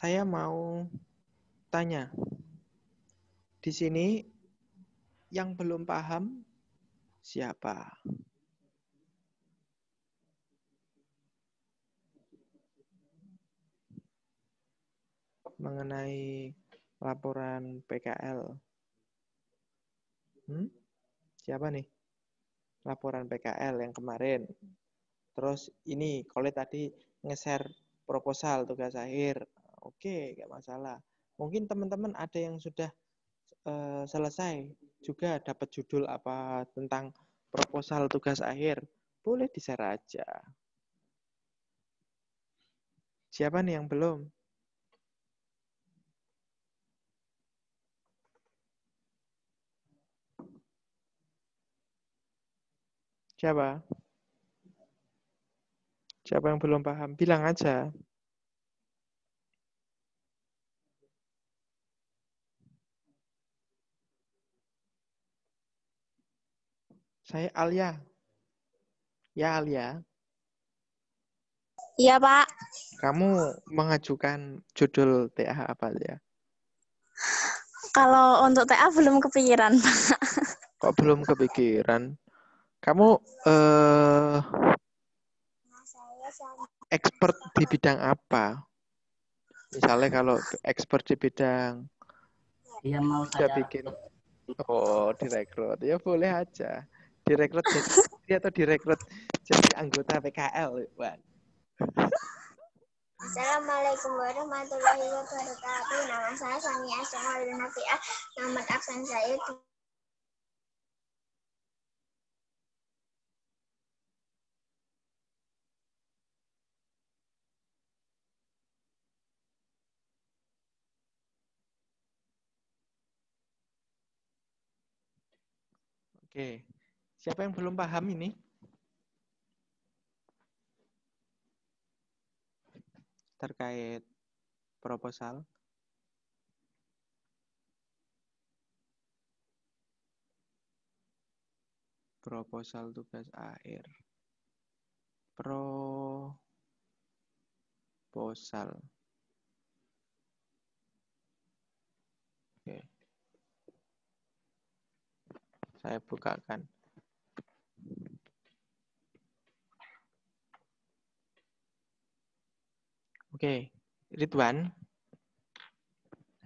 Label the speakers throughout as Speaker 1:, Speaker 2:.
Speaker 1: saya mau tanya. Di sini yang belum paham siapa? Mengenai laporan PKL. Hmm? Siapa nih? Laporan PKL yang kemarin. Terus ini, kalau tadi nge-share proposal tugas akhir. Oke, okay, nggak masalah. Mungkin teman-teman ada yang sudah uh, selesai juga dapat judul apa tentang proposal tugas akhir. Boleh di-share aja. Siapa nih yang belum? Siapa? Siapa yang belum paham? Bilang aja. Saya Alia. Ya Alia. Iya Pak. Kamu mengajukan judul TA apa ya? Kalau untuk TA belum kepikiran Pak. Kok belum kepikiran? Kamu eh, expert di bidang apa? Misalnya kalau expert di bidang Iya mau saya bikin. Oh, direkrut. Ya boleh aja direkrut jadi atau direkrut jadi anggota PKL Wan. Assalamualaikum warahmatullahi wabarakatuh. Nama saya Sania Asmaul Nafi'ah. Nomor absen saya Oke, okay. Siapa yang belum paham ini? Terkait proposal. Proposal tugas air. Proposal. Oke. Saya bukakan. Oke, okay. Ridwan.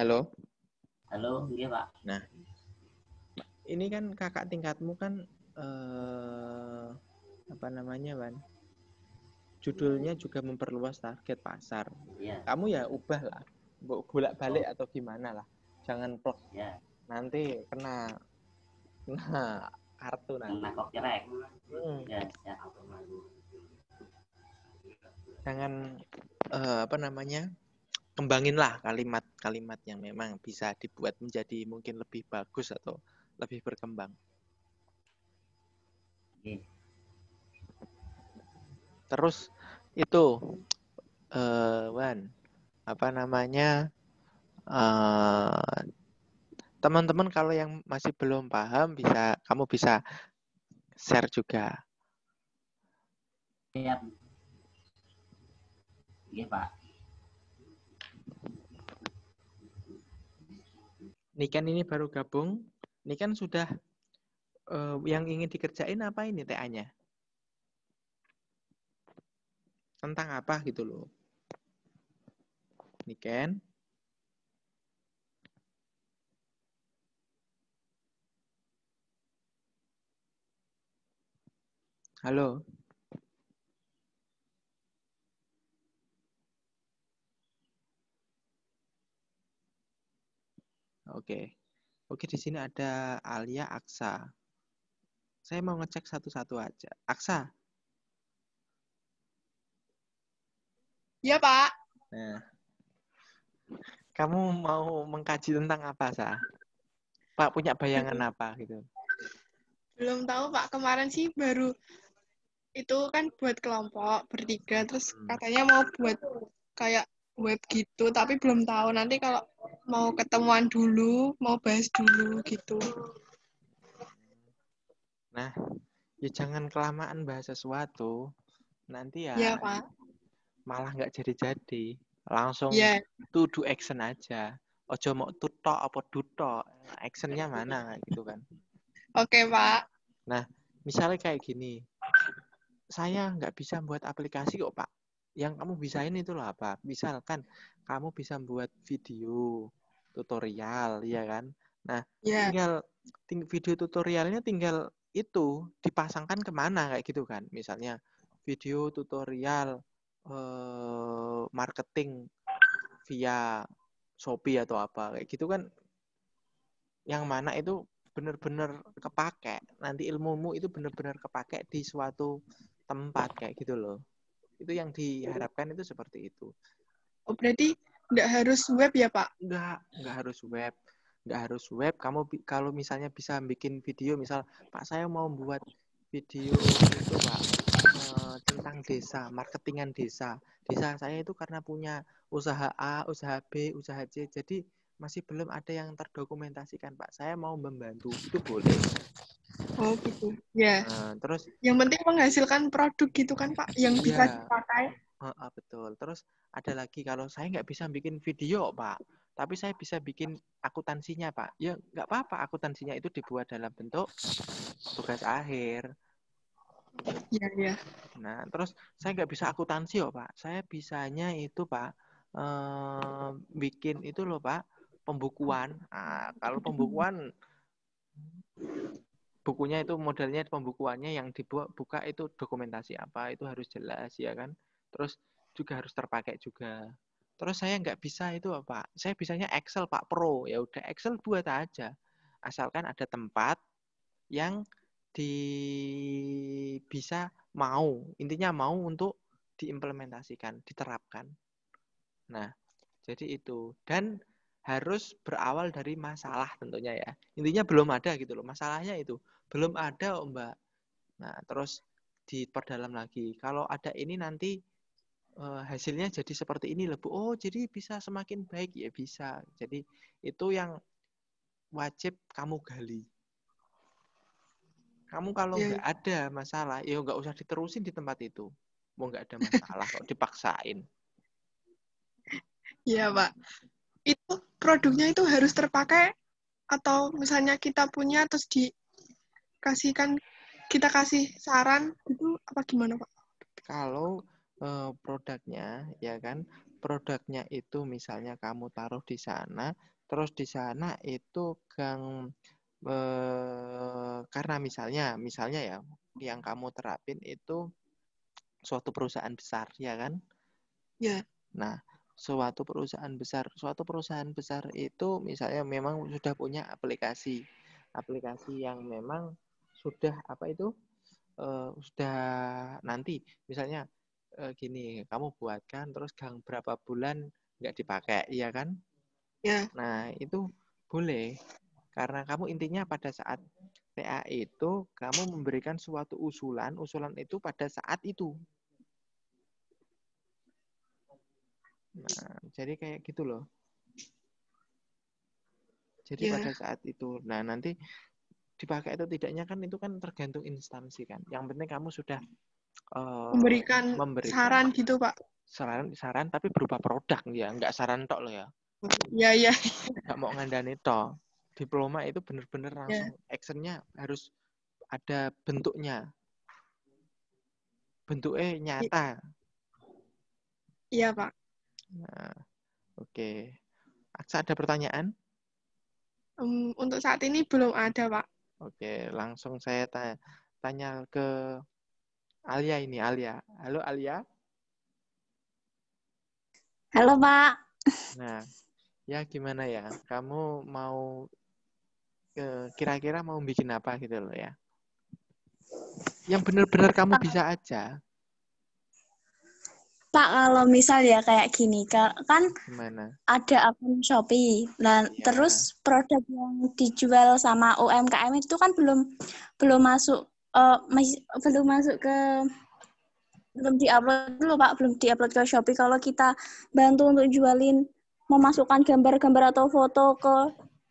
Speaker 1: Halo. Halo, iya Pak. Nah, ini kan kakak tingkatmu kan eh, apa namanya, Wan? Judulnya juga memperluas target pasar. Iya. Kamu ya ubah lah, bolak balik oh. atau gimana lah. Jangan plek. Iya. Nanti kena kena kartu nanti. Kena kok Hmm. Ya, ya, jangan uh, apa namanya kembanginlah kalimat-kalimat yang memang bisa dibuat menjadi mungkin lebih bagus atau lebih berkembang. Hmm. Terus itu uh, Wan apa namanya eh, teman-teman uh, kalau yang masih belum paham bisa kamu bisa share juga. Siap. Ya. Iya Pak. Ini kan ini baru gabung. Ini kan sudah uh, yang ingin dikerjain apa ini TA-nya? Tentang apa gitu loh. Ini kan. Halo. Oke. Oke, di sini ada Alia Aksa. Saya mau ngecek satu-satu aja. Aksa. Iya, Pak. Nah. Kamu mau mengkaji tentang apa, Sa? Pak punya bayangan apa gitu? Belum tahu, Pak. Kemarin sih baru itu kan buat kelompok bertiga terus hmm. katanya mau buat kayak web gitu tapi belum tahu nanti kalau mau ketemuan dulu mau bahas dulu gitu nah ya jangan kelamaan bahas sesuatu nanti ya, ya Pak. malah nggak jadi-jadi langsung yeah. to do action aja ojo mau tutok apa duto actionnya mana gitu kan oke pak nah misalnya kayak gini saya nggak bisa buat aplikasi kok pak yang kamu bisain itu loh apa? Misalkan kamu bisa membuat video tutorial, ya kan? Nah, yeah. tinggal ting video tutorialnya tinggal itu dipasangkan kemana kayak gitu kan? Misalnya video tutorial eh, marketing via Shopee atau apa kayak gitu kan? Yang mana itu benar-benar kepake. Nanti ilmumu itu benar-benar kepake di suatu tempat kayak gitu loh. Itu yang diharapkan itu seperti itu. Oh, berarti nggak harus web ya, Pak? Nggak, nggak harus web. Nggak harus web. Kamu kalau misalnya bisa bikin video, misal, Pak, saya mau buat video itu, Pak, eh, tentang desa, marketingan desa. Desa saya itu karena punya usaha A, usaha B, usaha C. Jadi, masih belum ada yang terdokumentasikan, Pak. Saya mau membantu. Itu boleh. Oh gitu. Ya. Nah, terus yang penting menghasilkan produk gitu kan Pak yang yeah. bisa dipakai. Uh, uh, betul. Terus ada lagi kalau saya nggak bisa bikin video Pak, tapi saya bisa bikin akuntansinya Pak. Ya nggak apa-apa akuntansinya itu dibuat dalam bentuk tugas akhir. Iya iya. Nah terus saya nggak bisa akuntansi oh Pak. Saya bisanya itu Pak eh, bikin itu loh Pak pembukuan. Nah, kalau pembukuan bukunya itu modelnya pembukuannya yang dibuat buka itu dokumentasi apa itu harus jelas ya kan terus juga harus terpakai juga terus saya nggak bisa itu apa saya bisanya Excel Pak Pro ya udah Excel buat aja asalkan ada tempat yang di bisa mau intinya mau untuk diimplementasikan diterapkan nah jadi itu dan harus berawal dari masalah tentunya ya. Intinya belum ada gitu loh, masalahnya itu. Belum ada, oh Mbak. Nah, terus diperdalam lagi. Kalau ada ini nanti eh, hasilnya jadi seperti ini loh, Oh, jadi bisa semakin baik ya bisa. Jadi itu yang wajib kamu gali. Kamu kalau iya. nggak ya. ada masalah, ya nggak usah diterusin di tempat itu. Mau nggak ada masalah kok dipaksain. Iya, Pak. Itu produknya itu harus terpakai atau misalnya kita punya terus dikasihkan kita kasih saran itu apa gimana pak? Kalau uh, produknya ya kan produknya itu misalnya kamu taruh di sana terus di sana itu gang uh, karena misalnya misalnya ya yang kamu terapin itu suatu perusahaan besar ya kan ya nah suatu perusahaan besar. Suatu perusahaan besar itu misalnya memang sudah punya aplikasi, aplikasi yang memang sudah apa itu uh, sudah nanti misalnya uh, gini kamu buatkan terus gang berapa bulan nggak dipakai, iya kan? Ya. Nah itu boleh karena kamu intinya pada saat TA itu kamu memberikan suatu usulan, usulan itu pada saat itu Nah, jadi kayak gitu loh. Jadi yeah. pada saat itu, nah nanti dipakai atau tidaknya kan itu kan tergantung instansi kan. Yang penting kamu sudah uh, memberikan, memberikan saran gitu pak. Saran, saran tapi berupa produk ya, nggak saran tok loh ya. Iya iya. Nggak mau ngandani tok. Diploma itu benar-benar iya. langsung yeah. actionnya harus ada bentuknya. Bentuknya nyata. Iya, Pak. Nah, oke. Okay. Aksa ada pertanyaan? Um, untuk saat ini belum ada, Pak. Oke, okay, langsung saya tanya, tanya ke Alia ini, Alia. Halo, Alia. Halo, Pak. Nah, ya gimana ya? Kamu mau kira-kira mau bikin apa gitu loh ya? Yang benar-benar kamu bisa aja. Pak, kalau misal ya kayak gini, kan Gimana? ada akun Shopee. dan nah, ya. terus produk yang dijual sama UMKM itu kan belum belum masuk uh, eh, mas, belum masuk ke belum diupload dulu, Pak, belum diupload ke Shopee. Kalau kita bantu untuk jualin memasukkan gambar-gambar atau foto ke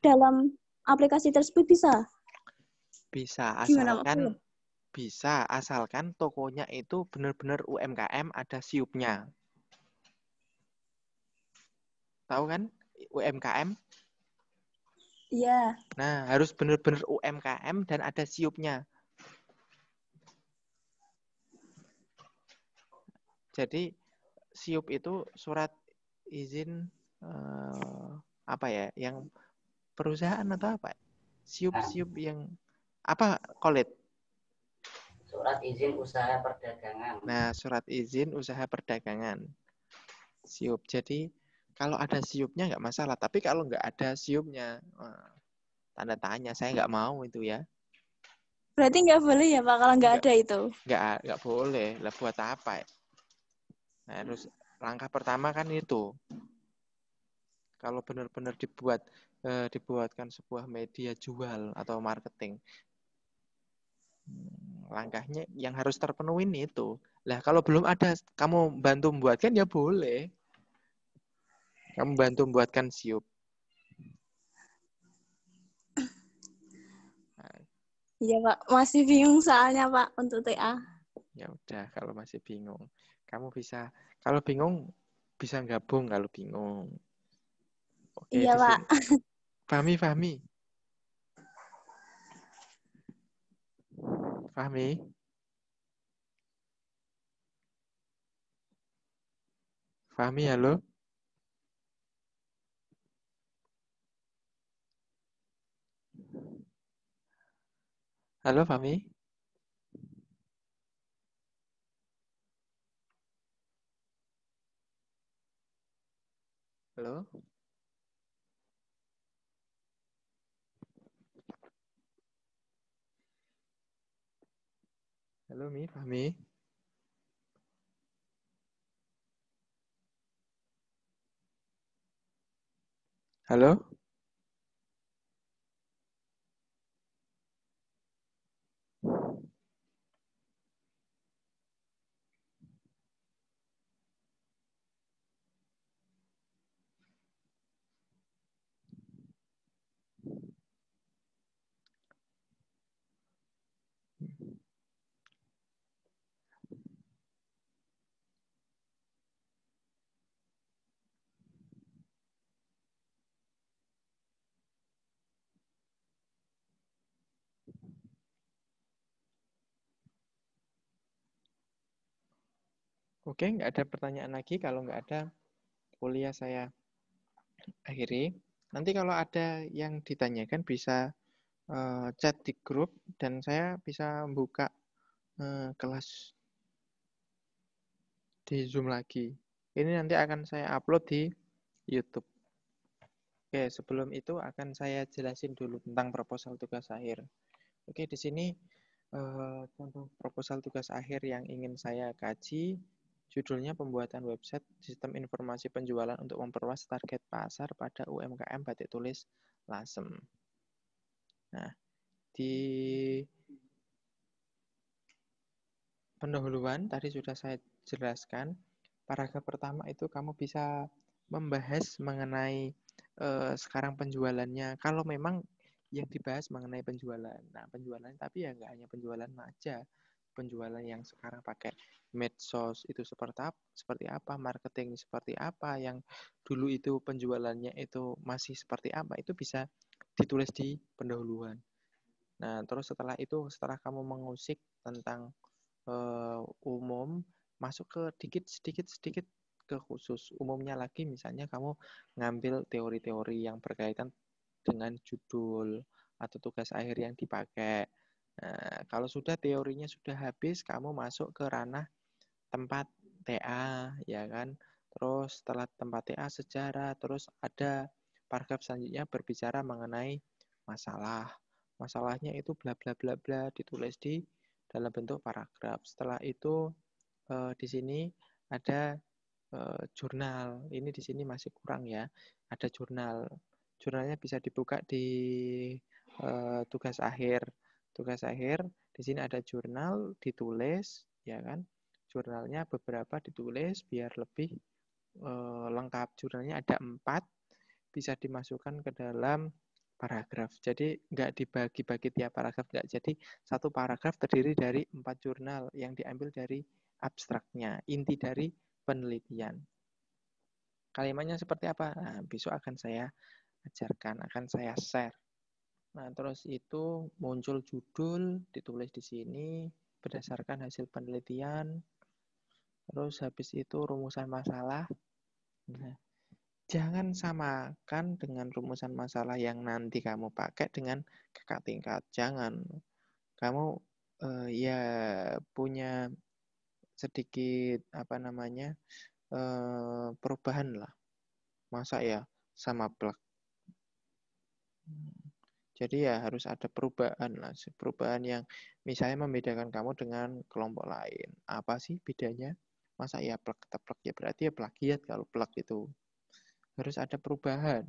Speaker 1: dalam aplikasi tersebut bisa? Bisa, asalkan Gimana, bisa, asalkan tokonya itu benar-benar UMKM ada siupnya. Tahu kan UMKM? Iya. Yeah. Nah, harus benar-benar UMKM dan ada siupnya. Jadi siup itu surat izin uh, apa ya yang perusahaan atau apa? Siup-siup ah. yang apa? Kolet Surat izin usaha perdagangan. Nah, surat izin usaha perdagangan. Siup. Jadi kalau ada siupnya nggak masalah, tapi kalau nggak ada siupnya, tanda tanya. Saya nggak mau itu ya. Berarti nggak boleh ya pak kalau nggak ada itu? Nggak ah, nggak boleh. Lah buat apa? Ya? Nah, harus langkah pertama kan itu. Kalau benar-benar dibuat eh, dibuatkan sebuah media jual atau marketing, Hmm, langkahnya yang harus terpenuhi itu. Lah kalau belum ada, kamu bantu membuatkan ya boleh. Kamu bantu membuatkan siup. Iya pak, masih bingung soalnya pak untuk TA. Ya udah, kalau masih bingung, kamu bisa. Kalau bingung bisa gabung kalau bingung. iya pak. Pahami, pahami. Fahmi? Fahmi, halo? Halo, Fahmi? Halo? Halo Mi, Fahmi. Halo? Oke, nggak ada pertanyaan lagi. Kalau nggak ada, kuliah saya akhiri. Nanti kalau ada yang ditanyakan bisa uh, chat di grup dan saya bisa buka uh, eh, kelas di Zoom lagi. Ini nanti akan saya upload di YouTube. Oke, sebelum itu akan saya jelasin dulu tentang proposal tugas akhir. Oke, di sini eh, contoh proposal tugas akhir yang ingin saya kaji Judulnya Pembuatan Website Sistem Informasi Penjualan untuk Memperluas Target Pasar pada UMKM Batik Tulis Lasem. Nah, di pendahuluan tadi sudah saya jelaskan, paragraf pertama itu kamu bisa membahas mengenai eh, sekarang penjualannya. Kalau memang yang dibahas mengenai penjualan. Nah, penjualan tapi ya nggak hanya penjualan aja, penjualan yang sekarang pakai medsos itu seperti apa, seperti apa, marketing seperti apa, yang dulu itu penjualannya itu masih seperti apa, itu bisa ditulis di pendahuluan. Nah, terus setelah itu, setelah kamu mengusik tentang uh, umum, masuk ke dikit-sedikit-sedikit ke khusus. Umumnya lagi, misalnya kamu ngambil teori-teori yang berkaitan dengan judul atau tugas akhir yang dipakai Nah, kalau sudah teorinya sudah habis, kamu masuk ke ranah tempat TA, ya kan? Terus setelah tempat TA sejarah, terus ada paragraf selanjutnya berbicara mengenai masalah. Masalahnya itu bla bla bla bla ditulis di dalam bentuk paragraf. Setelah itu eh, di sini ada eh, jurnal. Ini di sini masih kurang ya. Ada jurnal. Jurnalnya bisa dibuka di eh, tugas akhir tugas akhir di sini ada jurnal ditulis ya kan jurnalnya beberapa ditulis biar lebih e, lengkap jurnalnya ada empat bisa dimasukkan ke dalam paragraf jadi nggak dibagi-bagi tiap paragraf nggak jadi satu paragraf terdiri dari empat jurnal yang diambil dari abstraknya inti dari penelitian kalimatnya seperti apa nah, besok akan saya ajarkan akan saya share Nah, terus itu muncul judul, ditulis di sini, berdasarkan hasil penelitian, terus habis itu rumusan masalah. Nah, jangan samakan dengan rumusan masalah yang nanti kamu pakai dengan kakak tingkat. Jangan. Kamu eh, ya punya sedikit apa namanya eh, perubahan lah. Masa ya sama plek. Hmm. Jadi ya harus ada perubahan lah, perubahan yang misalnya membedakan kamu dengan kelompok lain. Apa sih bedanya? Masa ya plek teplek ya berarti ya plagiat kalau plek itu. Harus ada perubahan.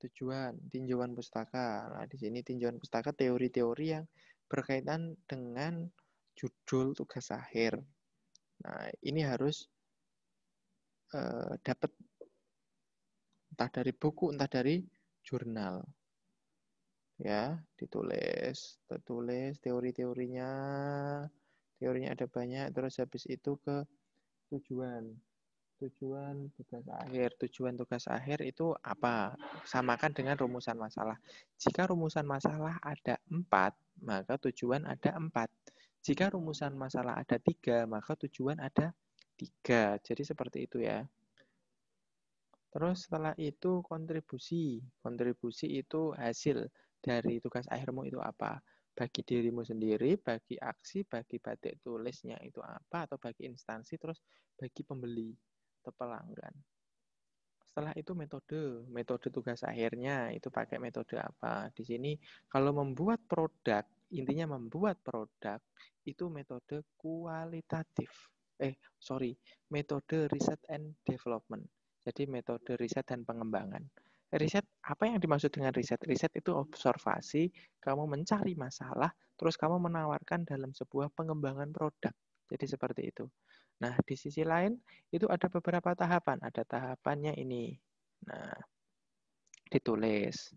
Speaker 1: Tujuan tinjauan pustaka. Nah, di sini tinjauan pustaka teori-teori yang berkaitan dengan judul tugas akhir. Nah, ini harus uh, dapat entah dari buku, entah dari jurnal ya ditulis tertulis teori-teorinya teorinya ada banyak terus habis itu ke tujuan tujuan tugas akhir tujuan tugas akhir itu apa samakan dengan rumusan masalah jika rumusan masalah ada empat maka tujuan ada empat jika rumusan masalah ada tiga maka tujuan ada tiga jadi seperti itu ya terus setelah itu kontribusi kontribusi itu hasil dari tugas akhirmu itu apa? Bagi dirimu sendiri, bagi aksi, bagi batik tulisnya itu apa, atau bagi instansi, terus bagi pembeli atau pelanggan. Setelah itu metode, metode tugas akhirnya itu pakai metode apa? Di sini kalau membuat produk, intinya membuat produk itu metode kualitatif. Eh, sorry, metode riset and development. Jadi metode riset dan pengembangan riset apa yang dimaksud dengan riset? Riset itu observasi, kamu mencari masalah, terus kamu menawarkan dalam sebuah pengembangan produk. Jadi seperti itu. Nah, di sisi lain itu ada beberapa tahapan. Ada tahapannya ini. Nah, ditulis.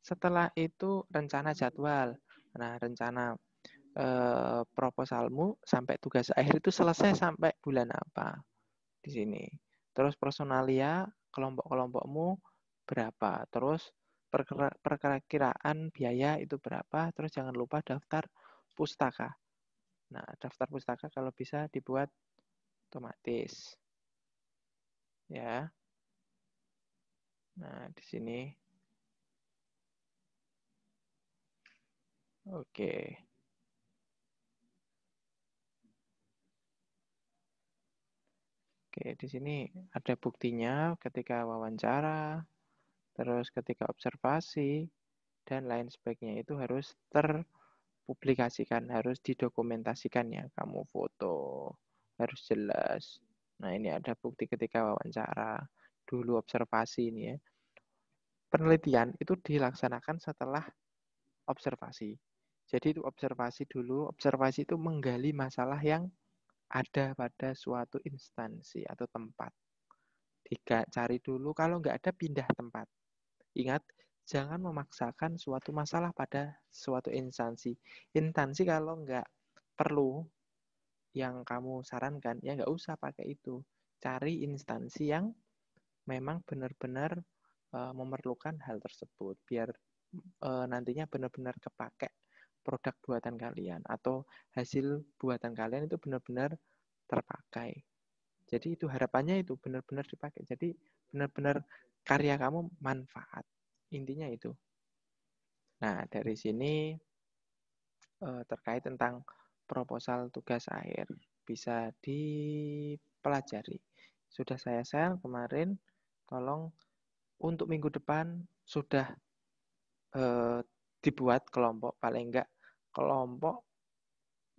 Speaker 1: Setelah itu rencana jadwal. Nah, rencana eh, proposalmu sampai tugas akhir itu selesai sampai bulan apa di sini. Terus personalia kelompok-kelompokmu berapa, terus perkiraan biaya itu berapa, terus jangan lupa daftar pustaka. Nah, daftar pustaka kalau bisa dibuat otomatis. Ya. Nah, di sini. Oke. Oke, di sini ada buktinya ketika wawancara, terus ketika observasi, dan lain sebagainya itu harus terpublikasikan, harus didokumentasikan ya. Kamu foto, harus jelas. Nah ini ada bukti ketika wawancara, dulu observasi ini ya. Penelitian itu dilaksanakan setelah observasi. Jadi itu observasi dulu, observasi itu menggali masalah yang ada pada suatu instansi atau tempat. Tiga, cari dulu, kalau nggak ada pindah tempat Ingat, jangan memaksakan suatu masalah pada suatu instansi. Instansi kalau nggak perlu yang kamu sarankan, ya nggak usah pakai itu. Cari instansi yang memang benar-benar e, memerlukan hal tersebut, biar e, nantinya benar-benar kepake produk buatan kalian atau hasil buatan kalian itu benar-benar terpakai. Jadi itu harapannya itu benar-benar dipakai. Jadi benar-benar karya kamu manfaat. Intinya itu. Nah, dari sini eh, terkait tentang proposal tugas akhir bisa dipelajari. Sudah saya share kemarin, tolong untuk minggu depan sudah eh, dibuat kelompok paling enggak kelompok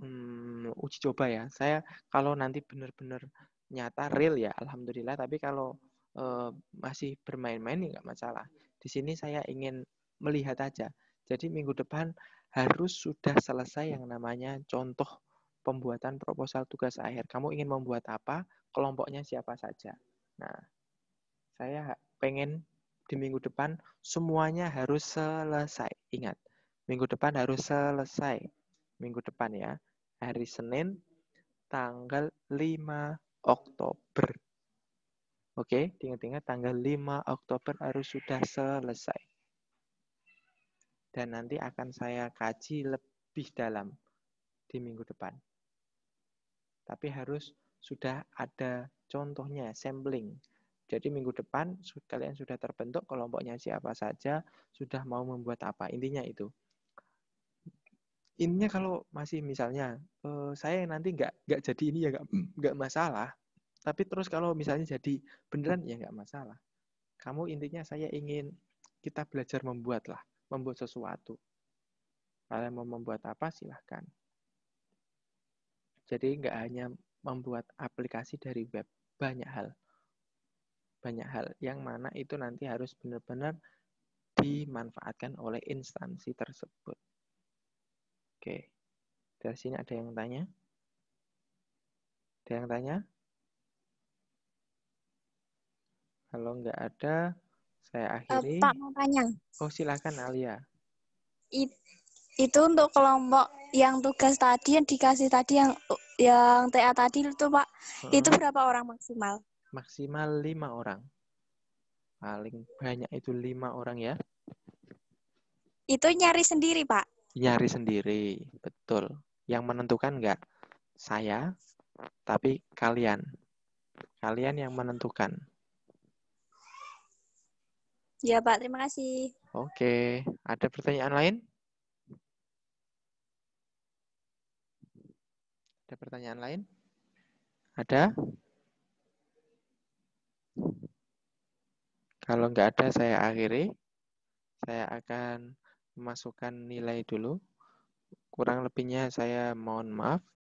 Speaker 1: hmm, uji coba ya. Saya kalau nanti benar-benar
Speaker 2: nyata real
Speaker 1: ya, alhamdulillah. Tapi kalau uh, masih bermain-main nggak masalah. Di sini saya ingin melihat aja. Jadi minggu depan harus sudah selesai yang namanya contoh pembuatan proposal tugas akhir. Kamu ingin membuat apa, kelompoknya siapa saja. Nah, saya pengen di minggu depan semuanya harus selesai. Ingat, minggu depan harus selesai. Minggu depan ya, hari Senin tanggal 5 Oktober. Oke, ingat-ingat tanggal 5 Oktober harus sudah selesai. Dan nanti akan saya kaji lebih dalam di minggu depan. Tapi harus sudah ada contohnya, sampling. Jadi minggu depan kalian sudah terbentuk kelompoknya siapa saja, sudah mau membuat apa. Intinya itu. Intinya kalau masih misalnya, eh, saya nanti nggak nggak jadi ini ya nggak hmm. nggak masalah tapi terus kalau misalnya jadi beneran ya nggak masalah. Kamu intinya saya ingin kita belajar membuat lah, membuat sesuatu. Kalian mau membuat apa silahkan. Jadi nggak hanya membuat aplikasi dari web, banyak hal. Banyak hal yang mana itu nanti harus benar-benar dimanfaatkan oleh instansi tersebut. Oke, dari sini ada yang tanya? Ada yang tanya? Kalau nggak ada, saya eh, akhiri. Uh, Pak mau tanya. Oh silakan Alia. It, itu untuk kelompok yang tugas tadi yang dikasih tadi yang yang TA tadi itu Pak, uh itu berapa orang maksimal? Maksimal lima orang. Paling banyak itu lima orang ya. Itu nyari sendiri Pak? Nyari sendiri, betul. Yang menentukan nggak saya, tapi kalian. Kalian yang menentukan. Ya Pak, terima kasih. Oke, ada pertanyaan lain? Ada pertanyaan lain? Ada? Kalau nggak ada, saya akhiri. Saya akan memasukkan nilai dulu. Kurang lebihnya saya mohon maaf.